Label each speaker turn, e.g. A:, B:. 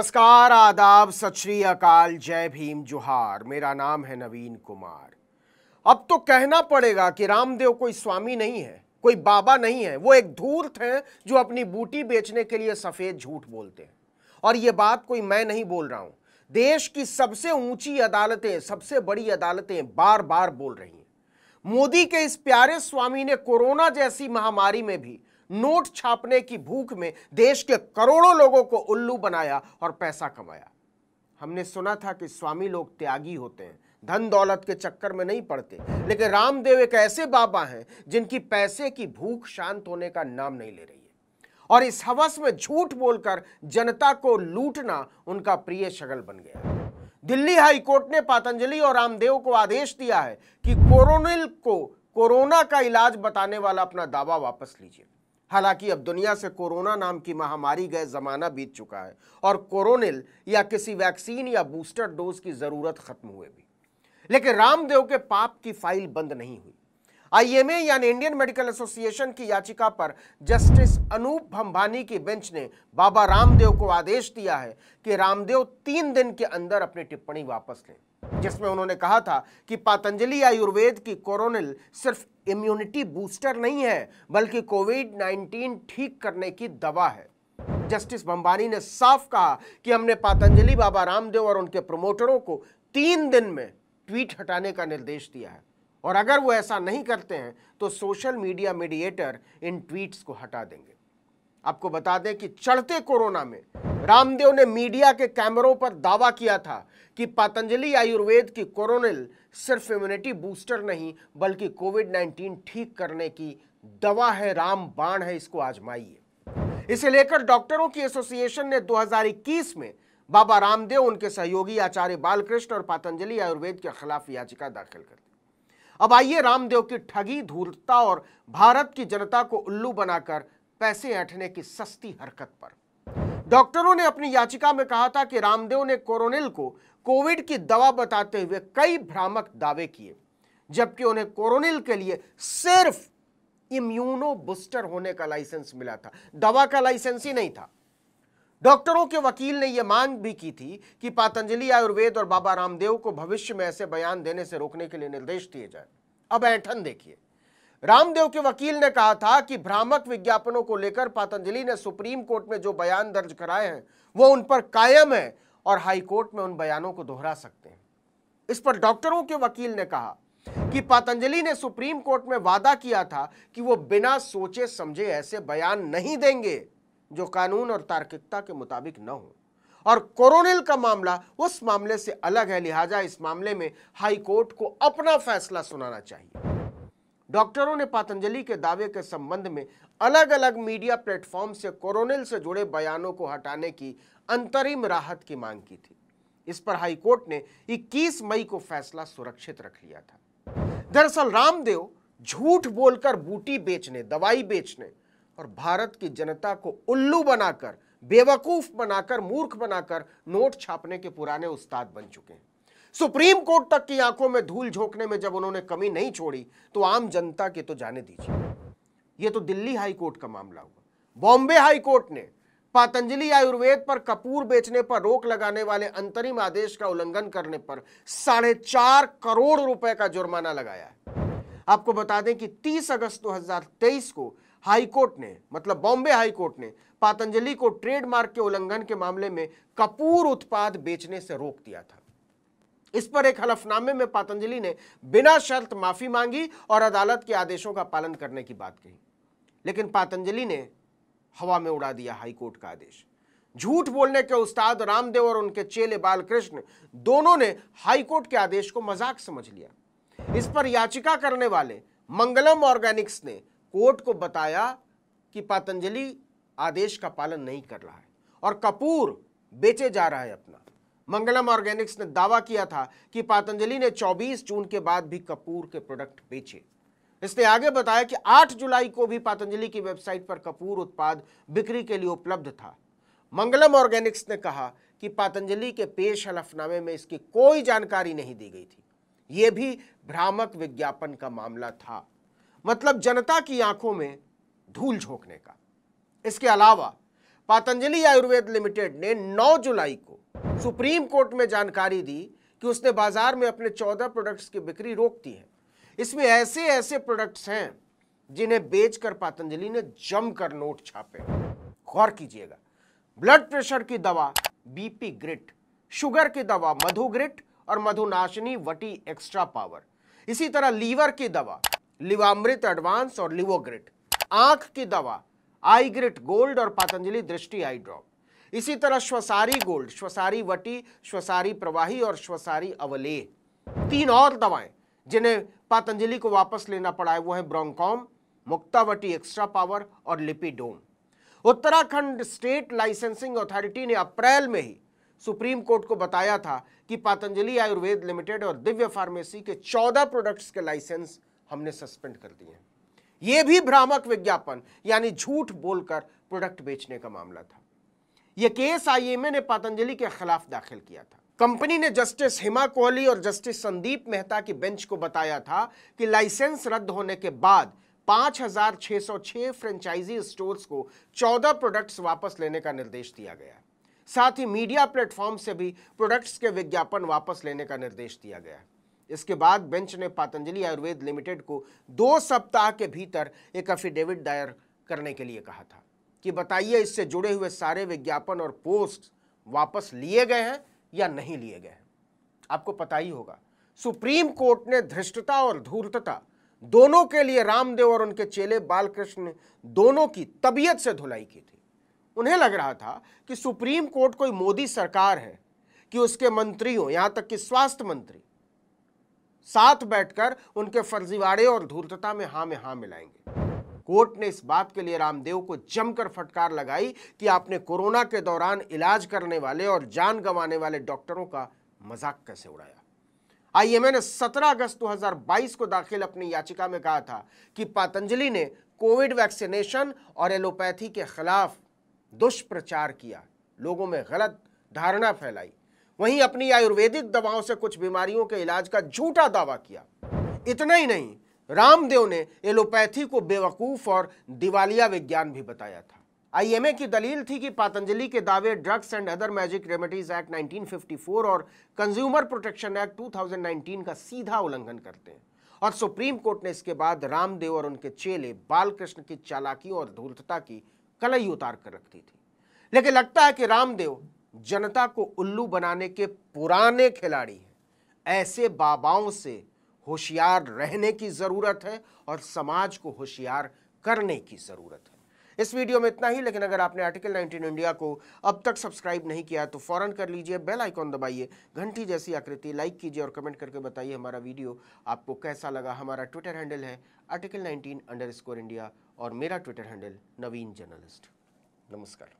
A: नमस्कार आदाब सत श्री अकाल जय भीम जोहार मेरा नाम है नवीन कुमार अब तो कहना पड़ेगा कि रामदेव कोई स्वामी नहीं है कोई बाबा नहीं है वो एक धूर्त हैं जो अपनी बूटी बेचने के लिए सफ़ेद झूठ बोलते हैं और ये बात कोई मैं नहीं बोल रहा हूं देश की सबसे ऊंची अदालतें सबसे बड़ी अदालतें बार बार बोल रही हैं मोदी के इस प्यारे स्वामी ने कोरोना जैसी महामारी में भी नोट छापने की भूख में देश के करोड़ों लोगों को उल्लू बनाया और पैसा कमाया हमने सुना था कि स्वामी लोग त्यागी होते हैं धन दौलत के चक्कर में नहीं पड़ते लेकिन रामदेव एक ऐसे बाबा हैं जिनकी पैसे की भूख शांत होने का नाम नहीं ले रही है और इस हवस में झूठ बोलकर जनता को लूटना उनका प्रिय शगल बन गया दिल्ली हाई कोर्ट ने पतंजलि और रामदेव को आदेश दिया है कि कोरोनिल को कोरोना का इलाज बताने वाला अपना दावा वापस लीजिए हालांकि अब दुनिया से कोरोना नाम की महामारी गए ज़माना बीत चुका है और कोरोनिल या किसी वैक्सीन या बूस्टर डोज की ज़रूरत खत्म हुए भी लेकिन रामदेव के पाप की फाइल बंद नहीं हुई आईएमए यानी इंडियन मेडिकल एसोसिएशन की याचिका पर जस्टिस अनूप भंभानी की बेंच ने बाबा रामदेव को आदेश दिया है कि रामदेव तीन दिन के अंदर अपनी टिप्पणी वापस लें जिसमें उन्होंने कहा था कि पातंजलि आयुर्वेद की कोरोनिल सिर्फ इम्यूनिटी बूस्टर नहीं है बल्कि कोविड 19 ठीक करने की दवा है जस्टिस बंबानी ने साफ कहा कि हमने पातंजलि बाबा रामदेव और उनके प्रमोटरों को तीन दिन में ट्वीट हटाने का निर्देश दिया है और अगर वो ऐसा नहीं करते हैं तो सोशल मीडिया मीडिएटर इन ट्वीट्स को हटा देंगे आपको बता दें कि चढ़ते कोरोना में रामदेव ने मीडिया के कैमरों पर दावा किया था कि पतंजलि आयुर्वेद की कोरोनिल सिर्फ इम्यूनिटी बूस्टर नहीं बल्कि कोविड 19 ठीक करने की दवा है राम बाण है इसको आजमाइए इसे लेकर डॉक्टरों की एसोसिएशन ने 2021 में बाबा रामदेव उनके सहयोगी आचार्य बालकृष्ण और पतंजलि आयुर्वेद के खिलाफ याचिका दाखिल कर दी अब आइए रामदेव की ठगी धूर्तता और भारत की जनता को उल्लू बनाकर पैसे ऐठने की सस्ती हरकत पर डॉक्टरों ने अपनी याचिका में कहा था कि रामदेव ने कोरोनिल को कोविड की दवा बताते हुए कई भ्रामक दावे किए जबकि उन्हें कोरोनिल के लिए सिर्फ इम्यूनो बूस्टर होने का लाइसेंस मिला था दवा का लाइसेंस ही नहीं था डॉक्टरों के वकील ने यह मांग भी की थी कि पातंजलि आयुर्वेद और बाबा रामदेव को भविष्य में ऐसे बयान देने से रोकने के लिए निर्देश दिए जाए अब ऐठन देखिए रामदेव के वकील ने कहा था कि भ्रामक विज्ञापनों को लेकर पातंजलि ने सुप्रीम कोर्ट में जो बयान दर्ज कराए हैं वो उन पर कायम है और हाईकोर्ट में उन बयानों को दोहरा सकते हैं इस पर डॉक्टरों के वकील ने कहा कि पातंजलि ने सुप्रीम कोर्ट में वादा किया था कि वो बिना सोचे समझे ऐसे बयान नहीं देंगे जो कानून और तार्किकता के मुताबिक न हो और कोरोनिल का मामला उस मामले से अलग है लिहाजा इस मामले में हाई कोर्ट को अपना फैसला सुनाना चाहिए डॉक्टरों ने पतंजलि के दावे के संबंध में अलग अलग मीडिया प्लेटफॉर्म से कोरोनिल से जुड़े बयानों को हटाने की अंतरिम राहत की मांग की थी इस पर हाईकोर्ट ने 21 मई को फैसला सुरक्षित रख लिया था दरअसल रामदेव झूठ बोलकर बूटी बेचने दवाई बेचने और भारत की जनता को उल्लू बनाकर बेवकूफ बनाकर मूर्ख बनाकर नोट छापने के पुराने उस्ताद बन चुके हैं सुप्रीम कोर्ट तक की आंखों में धूल झोंकने में जब उन्होंने कमी नहीं छोड़ी तो आम जनता के तो जाने दीजिए ये तो दिल्ली हाई कोर्ट का मामला हुआ बॉम्बे हाई कोर्ट ने पातंजलि आयुर्वेद पर कपूर बेचने पर रोक लगाने वाले अंतरिम आदेश का उल्लंघन करने पर साढ़े चार करोड़ रुपए का जुर्माना लगाया है आपको बता दें कि 30 अगस्त 2023 को हाईकोर्ट ने मतलब बॉम्बे हाईकोर्ट ने पातंजलि को ट्रेडमार्क के उल्लंघन के मामले में कपूर उत्पाद बेचने से रोक दिया था इस पर एक हलफनामे में पातंजलि ने बिना शर्त माफी मांगी और अदालत के आदेशों का पालन करने की बात कही लेकिन पातंजलि ने हवा में उड़ा दिया हाईकोर्ट का आदेश झूठ बोलने के उस्ताद रामदेव और उनके चेले बालकृष्ण दोनों ने हाईकोर्ट के आदेश को मजाक समझ लिया इस पर याचिका करने वाले मंगलम ऑर्गेनिक्स ने कोर्ट को बताया कि पतंजलि आदेश का पालन नहीं कर रहा है और कपूर बेचे जा रहा है अपना मंगलम ऑर्गेनिक्स ने दावा किया था कि पातंजलि ने 24 जून के बाद भी कपूर के प्रोडक्ट बेचे इसने आगे बताया कि 8 जुलाई को भी पातंजलि की वेबसाइट पर कपूर उत्पाद बिक्री के लिए उपलब्ध था मंगलम ऑर्गेनिक्स ने कहा कि पातंजलि के पेश हलफनामे में इसकी कोई जानकारी नहीं दी गई थी यह भी भ्रामक विज्ञापन का मामला था मतलब जनता की आंखों में धूल झोंकने का इसके अलावा पातंजलि आयुर्वेद लिमिटेड ने 9 जुलाई को सुप्रीम कोर्ट में जानकारी दी कि उसने बाजार में अपने 14 प्रोडक्ट्स की बिक्री रोक दी है इसमें ऐसे ऐसे प्रोडक्ट्स हैं जिन्हें बेचकर पातंजलि ने जमकर नोट छापे गौर कीजिएगा ब्लड प्रेशर की दवा बीपी ग्रिट शुगर की दवा मधु ग्रिट और मधुनाशिनी वटी एक्स्ट्रा पावर इसी तरह लीवर की दवा लिवामृत एडवांस और लिवोग्रिट आंख की दवा आई ग्रिट गोल्ड और पतंजलि दृष्टि आई ड्रॉप इसी तरह श्वसारी गोल्ड श्वसारी वटी श्वसारी प्रवाही और श्वसारी अवले तीन और दवाएं जिन्हें पतंजलि को वापस लेना पड़ा है वो है ब्रोंकॉम मुक्तावटी एक्स्ट्रा पावर और Lipidom Uttarakhand state licensing authority ने अप्रैल में ही सुप्रीम कोर्ट को बताया था कि पतंजलि आयुर्वेद लिमिटेड और दिव्य फार्मेसी के 14 प्रोडक्ट्स के लाइसेंस हमने सस्पेंड कर दिए ये भी भ्रामक विज्ञापन यानी झूठ बोलकर प्रोडक्ट बेचने का मामला था यह केस आईएमए ने पतंजलि के खिलाफ दाखिल किया था कंपनी ने जस्टिस हिमा कोहली और जस्टिस संदीप मेहता की बेंच को बताया था कि लाइसेंस रद्द होने के बाद 5,606 फ्रेंचाइजी स्टोर्स को 14 प्रोडक्ट्स वापस लेने का निर्देश दिया गया साथ ही मीडिया प्लेटफॉर्म से भी प्रोडक्ट्स के विज्ञापन वापस लेने का निर्देश दिया गया इसके बाद बेंच ने पतंजलि आयुर्वेद लिमिटेड को दो सप्ताह के भीतर एक एफिडेविट दायर करने के लिए कहा था कि बताइए इससे जुड़े हुए सारे विज्ञापन और पोस्ट वापस लिए गए हैं या नहीं लिए गए हैं आपको पता ही होगा सुप्रीम कोर्ट ने धृष्टता और धूर्तता दोनों के लिए रामदेव और उनके चेले बालकृष्ण दोनों की तबीयत से धुलाई की थी उन्हें लग रहा था कि सुप्रीम कोर्ट कोई मोदी सरकार है कि उसके मंत्रियों यहाँ तक कि स्वास्थ्य मंत्री साथ बैठकर उनके फर्जीवाड़े और धूर्तता में हाँ में हाँ मिलाएंगे कोर्ट ने इस बात के लिए रामदेव को जमकर फटकार लगाई कि आपने कोरोना के दौरान इलाज करने वाले और जान गंवाने वाले डॉक्टरों का मजाक कैसे उड़ाया आईएमए ने 17 अगस्त 2022 को दाखिल अपनी याचिका में कहा था कि पतंजलि ने कोविड वैक्सीनेशन और एलोपैथी के खिलाफ दुष्प्रचार किया लोगों में गलत धारणा फैलाई वहीं अपनी आयुर्वेदिक दवाओं से कुछ बीमारियों के इलाज का झूठा दावा किया इतना ही नहीं रामदेव ने एलोपैथी को बेवकूफ और दिवालिया विज्ञान भी बताया था आईएमए की दलील थी कि पतंजलि के दावे drugs and other magic remedies act 1954 और कंज्यूमर प्रोटेक्शन एक्ट 2019 का सीधा उल्लंघन करते हैं और सुप्रीम कोर्ट ने इसके बाद रामदेव और उनके चेले बालकृष्ण की चालाकी और धूर्तता की कलई उतार कर रख दी थी लेकिन लगता है कि रामदेव जनता को उल्लू बनाने के पुराने खिलाड़ी हैं ऐसे बाबाओं से होशियार रहने की ज़रूरत है और समाज को होशियार करने की ज़रूरत है इस वीडियो में इतना ही लेकिन अगर आपने आर्टिकल 19 इंडिया को अब तक सब्सक्राइब नहीं किया तो फौरन कर लीजिए बेल आइकॉन दबाइए घंटी जैसी आकृति लाइक कीजिए और कमेंट करके बताइए हमारा वीडियो आपको कैसा लगा हमारा ट्विटर हैंडल है आर्टिकल नाइनटीन इंडिया और मेरा ट्विटर हैंडल नवीन जर्नलिस्ट नमस्कार